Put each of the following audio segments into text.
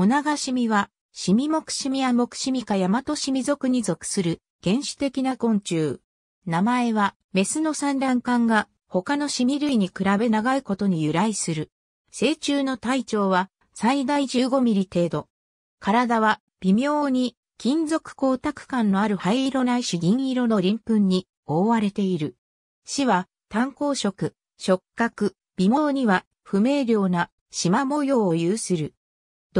おがしみは、シミく。シミやくシミか大和トシ族に属する原始的な昆虫。名前は、メスの産卵管が他のシミ類に比べ長いことに由来する。成虫の体長は最大15ミリ程度。体は微妙に金属光沢感のある灰色ないし銀色の鱗粉に覆われている。死は炭鉱色、触覚、微妙には不明瞭な縞模様を有する。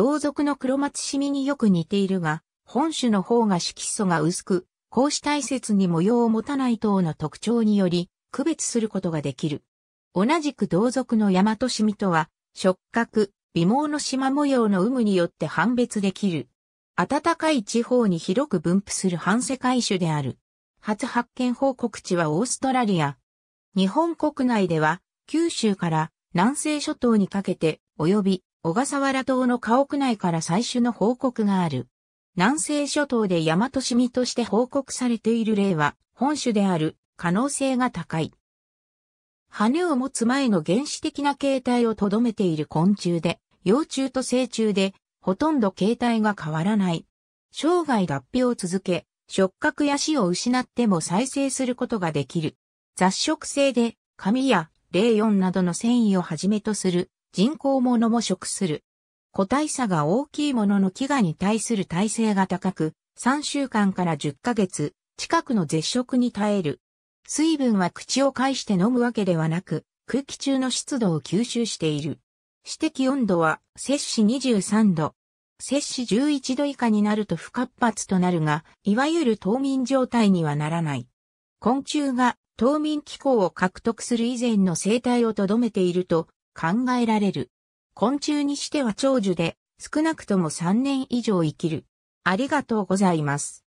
同族の黒松シミによく似ているが、本種の方が色素が薄く、格子体節に模様を持たない等の特徴により、区別することができる。同じく同族の大和シミとは、触覚、微毛の縞模様の有無によって判別できる。暖かい地方に広く分布する反世界種である。初発見報告地はオーストラリア。日本国内では、九州から南西諸島にかけて、及び小笠原島の家屋内から最初の報告がある。南西諸島で大和市民として報告されている例は本種である可能性が高い。羽を持つ前の原始的な形態をとどめている昆虫で、幼虫と成虫で、ほとんど形態が変わらない。生涯脱皮を続け、触覚や死を失っても再生することができる。雑食性で、髪や、霊音などの繊維をはじめとする人工ものも食する。個体差が大きいものの飢餓に対する耐性が高く、3週間から10ヶ月、近くの絶食に耐える。水分は口を介して飲むわけではなく、空気中の湿度を吸収している。指摘温度は、摂氏23度。摂氏11度以下になると不活発となるが、いわゆる冬眠状態にはならない。昆虫が冬眠気候を獲得する以前の生態をとどめていると、考えられる。昆虫にしては長寿で、少なくとも3年以上生きる。ありがとうございます。